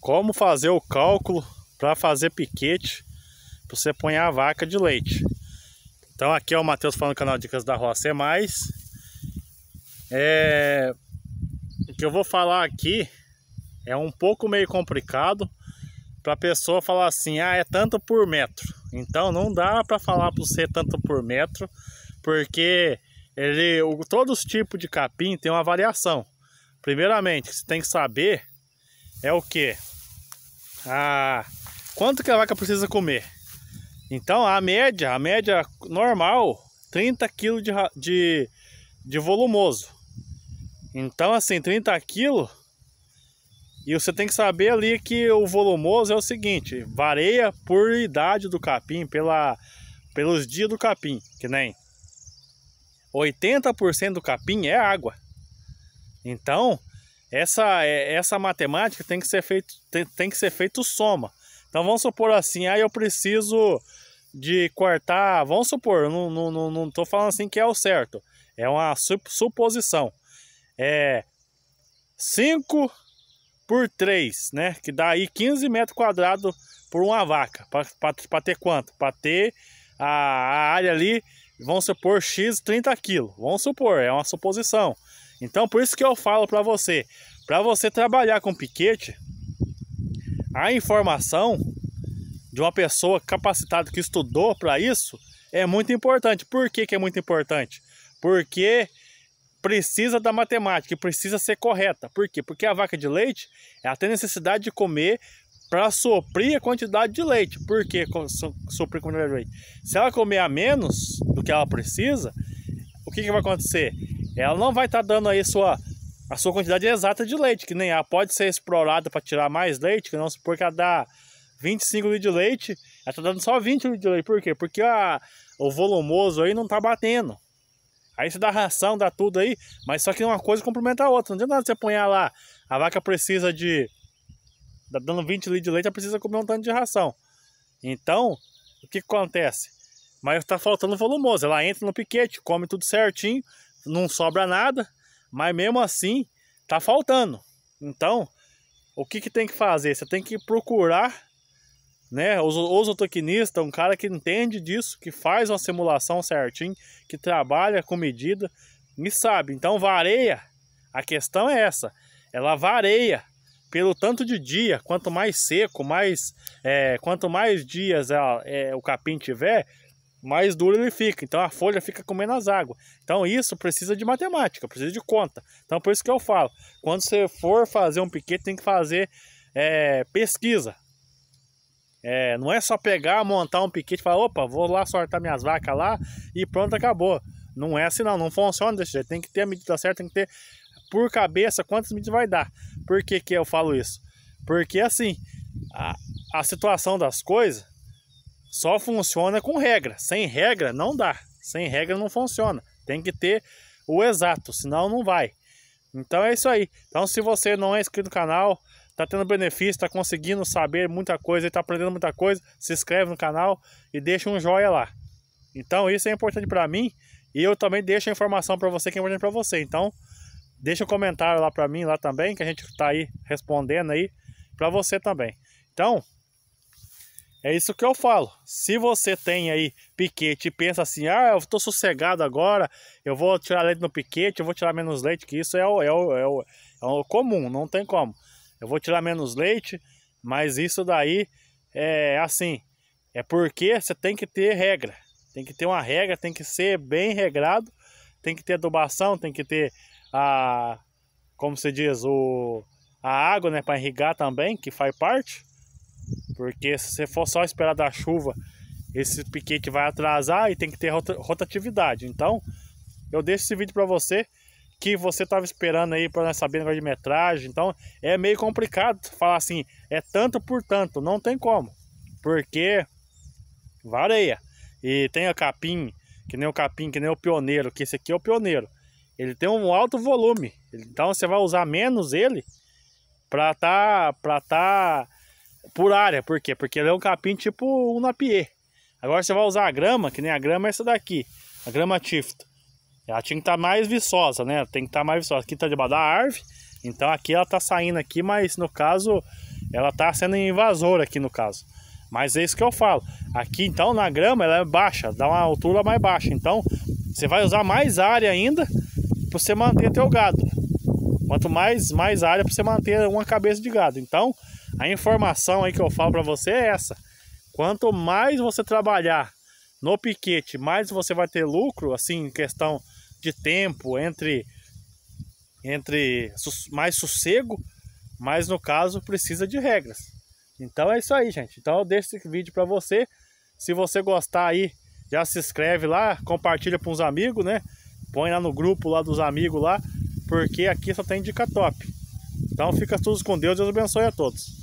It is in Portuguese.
como fazer o cálculo para fazer piquete para você pôr a vaca de leite. Então aqui é o Matheus falando do é canal Dicas da Roça é mais. É... O que eu vou falar aqui é um pouco meio complicado para a pessoa falar assim, ah, é tanto por metro. Então não dá para falar para você tanto por metro, porque ele, o, todos os tipos de capim tem uma variação. Primeiramente, você tem que saber é o que? a ah, quanto que a vaca precisa comer. Então a média, a média normal, 30 kg de, de, de volumoso. Então assim, 30 kg e você tem que saber ali que o volumoso é o seguinte, varia por idade do capim, pela, pelos dias do capim, que nem 80% do capim é água. Então, essa, é, essa matemática tem que ser feito, tem, tem que ser feito soma. Então vamos supor assim, aí eu preciso de cortar, vamos supor, não, não, não, não tô falando assim que é o certo, é uma suposição. É 5 por 3, né? Que dá aí 15 metros quadrados por uma vaca. Para ter quanto? Para ter a, a área ali, vamos supor, x 30 quilos. Vamos supor, é uma suposição. Então por isso que eu falo para você, para você trabalhar com piquete, a informação de uma pessoa capacitada que estudou para isso é muito importante. Por que, que é muito importante? Porque precisa da matemática, precisa ser correta. Por quê? Porque a vaca de leite ela tem necessidade de comer para suprir a quantidade de leite. Por que suprir a quantidade de leite? Se ela comer a menos do que ela precisa, o que, que vai acontecer? ela não vai estar tá dando aí sua, a sua quantidade exata de leite, que nem ela pode ser explorada para tirar mais leite, que não supor que ela dá 25 litros de leite, ela está dando só 20 litros de leite. Por quê? Porque a, o volumoso aí não está batendo. Aí você dá ração, dá tudo aí, mas só que uma coisa complementa a outra. Não adianta nada você apanhar lá, a vaca precisa de. Tá dando 20 litros de leite, ela precisa comer um tanto de ração. Então, o que acontece? Mas está faltando volumoso. Ela entra no piquete, come tudo certinho, não sobra nada, mas mesmo assim tá faltando. Então, o que, que tem que fazer? Você tem que procurar né, os zootecnista, um cara que entende disso, que faz uma simulação certinho, que trabalha com medida e sabe. Então vareia. A questão é essa. Ela vareia pelo tanto de dia. Quanto mais seco, mais é, quanto mais dias ela, é, é, o capim tiver, mais duro ele fica. Então a folha fica com menos água. Então isso precisa de matemática, precisa de conta. Então por isso que eu falo, quando você for fazer um piquete, tem que fazer é, pesquisa. É, não é só pegar, montar um piquete e falar, opa, vou lá sortar minhas vacas lá e pronto, acabou. Não é assim não, não funciona desse jeito. Tem que ter a medida certa, tem que ter por cabeça quantas medidas vai dar. Por que, que eu falo isso? Porque assim, a, a situação das coisas só funciona com regra. Sem regra não dá. Sem regra não funciona. Tem que ter o exato, senão não vai. Então é isso aí. Então se você não é inscrito no canal, tá tendo benefício, tá conseguindo saber muita coisa, tá aprendendo muita coisa, se inscreve no canal e deixa um joia lá. Então isso é importante para mim e eu também deixo a informação para você que é importante para você. Então deixa um comentário lá para mim lá também que a gente tá aí respondendo aí para você também. Então, é isso que eu falo. Se você tem aí piquete e pensa assim, ah, eu tô sossegado agora, eu vou tirar leite no piquete, eu vou tirar menos leite, que isso é o, é o, é o, é o comum, não tem como. Eu vou tirar menos leite, mas isso daí é assim, é porque você tem que ter regra. Tem que ter uma regra, tem que ser bem regrado, tem que ter adubação, tem que ter a, como se diz, o, a água, né, para irrigar também, que faz parte. Porque se você for só esperar da chuva, esse piquete vai atrasar e tem que ter rotatividade. Então, eu deixo esse vídeo para você que você estava esperando aí para saber negócio de metragem. Então, é meio complicado falar assim, é tanto por tanto, não tem como. Porque vareia E tem a capim, que nem o capim, que nem o pioneiro, que esse aqui é o pioneiro. Ele tem um alto volume. Então você vai usar menos ele para tá para tá por área. Por quê? Porque ele é um capim tipo um napier. Agora você vai usar a grama, que nem a grama é essa daqui, a grama tifto. Ela tinha que estar tá mais viçosa, né? Tem que estar tá mais viçosa. Aqui está debaixo da árvore, então aqui ela está saindo aqui, mas no caso ela está sendo invasora aqui no caso. Mas é isso que eu falo. Aqui então na grama ela é baixa, dá uma altura mais baixa. Então você vai usar mais área ainda para você manter teu gado. Quanto mais mais área para você manter uma cabeça de gado. Então a informação aí que eu falo para você é essa. Quanto mais você trabalhar no piquete, mais você vai ter lucro, assim, em questão de tempo, entre, entre mais sossego, mas no caso precisa de regras. Então é isso aí, gente. Então eu deixo esse vídeo para você. Se você gostar aí, já se inscreve lá, compartilha para uns amigos, né? Põe lá no grupo lá dos amigos lá, porque aqui só tem dica top. Então fica todos com Deus, Deus abençoe a todos.